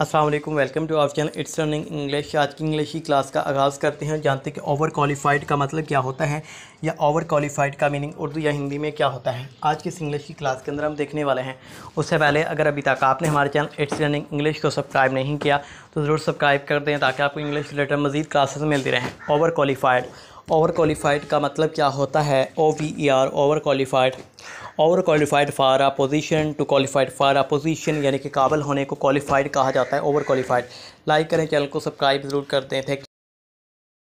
Aslam welcome to our channel it's running English आज की English की क्लास का आगाज़ करते हैं जानते हैं कि ओवर क्वालिफाइड का मतलब क्या होता है या ओवर क्वालिफाइड का मीनिंग उर्दू या हिंदी में क्या होता है आज की इस इंग्लिश की क्लास के अंदर हम देखने वाले हैं उससे पहले अगर अभी तक आपने हमारे चैनल इट्स रनिंग इंग्लिश को सब्सक्राइब नहीं किया तो ज़रूर सब्सक्राइब कर दें ताकि आपको इंग्लिश रिलेटेड मजीद क्लासेस मिलती रहें ओवर क्वालिफाइड ओवर क्वालिफाइड का मतलब क्या होता है O V E R over qualified और qualified for a position to qualified for a position यानी कि काबल होने को क्वालिफाइड कहा जाता है ओवर क्वालिफाइड लाइक करें चैनल को सब्सक्राइब ज़रूर कर दें थैंक